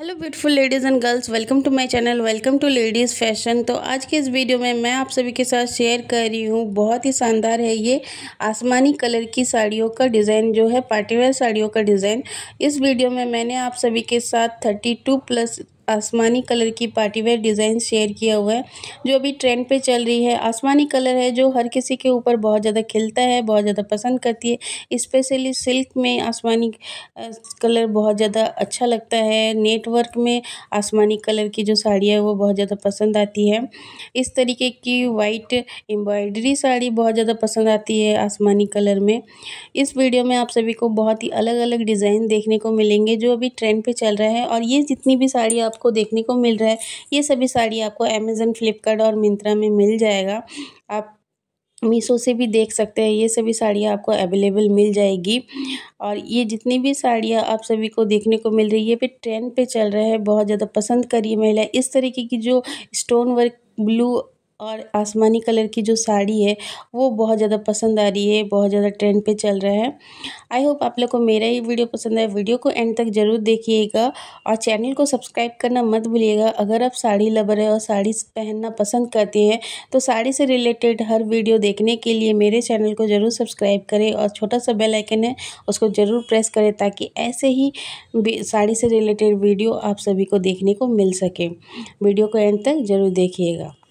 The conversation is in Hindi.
hello beautiful ladies and girls welcome to my channel welcome to ladies fashion तो आज के इस वीडियो में मैं आप सभी के साथ शेयर कर रही हूँ बहुत ही शानदार है ये आसमानी कलर की साड़ियों का डिज़ाइन जो है पार्टीवेयर साड़ियों का डिज़ाइन इस वीडियो में मैंने आप सभी के साथ थर्टी टू प्लस आसमानी कलर की पार्टी वेयर डिज़ाइन शेयर किया हुआ है जो अभी ट्रेंड पे चल रही है आसमानी कलर है जो हर किसी के ऊपर बहुत ज़्यादा खिलता है बहुत ज़्यादा पसंद करती है स्पेशली सिल्क में आसमानी कलर बहुत ज़्यादा अच्छा लगता है नेटवर्क में आसमानी कलर की जो साड़ी है वो बहुत ज़्यादा पसंद आती है इस तरीके की वाइट एम्ब्रॉयडरी साड़ी बहुत ज़्यादा पसंद आती है आसमानी कलर में इस वीडियो में आप सभी को बहुत ही अलग अलग डिज़ाइन देखने को मिलेंगे जो अभी ट्रेंड पे चल रहा है और ये जितनी भी साड़ी आप आपको देखने को मिल रहा है ये सभी साड़ी आपको अमेज़न फ्लिपकार्ट और मिंत्रा में मिल जाएगा आप मीशो से भी देख सकते हैं ये सभी साड़ियाँ आपको अवेलेबल मिल जाएगी और ये जितनी भी साड़ियाँ आप सभी को देखने को मिल रही है ये भी ट्रेंड पे चल रहा है बहुत ज़्यादा पसंद करिए महिला इस तरीके की जो स्टोन वर्क ब्लू और आसमानी कलर की जो साड़ी है वो बहुत ज़्यादा पसंद आ रही है बहुत ज़्यादा ट्रेंड पे चल रहा है आई होप आप लोग को मेरा ये वीडियो पसंद आया वीडियो को एंड तक ज़रूर देखिएगा और चैनल को सब्सक्राइब करना मत भूलिएगा अगर आप साड़ी लवर है और साड़ी पहनना पसंद करते हैं तो साड़ी से रिलेटेड हर वीडियो देखने के लिए मेरे चैनल को ज़रूर सब्सक्राइब करें और छोटा सा बेलाइकन है उसको ज़रूर प्रेस करें ताकि ऐसे ही साड़ी से रिलेटेड वीडियो आप सभी को देखने को मिल सके वीडियो को एंड तक ज़रूर देखिएगा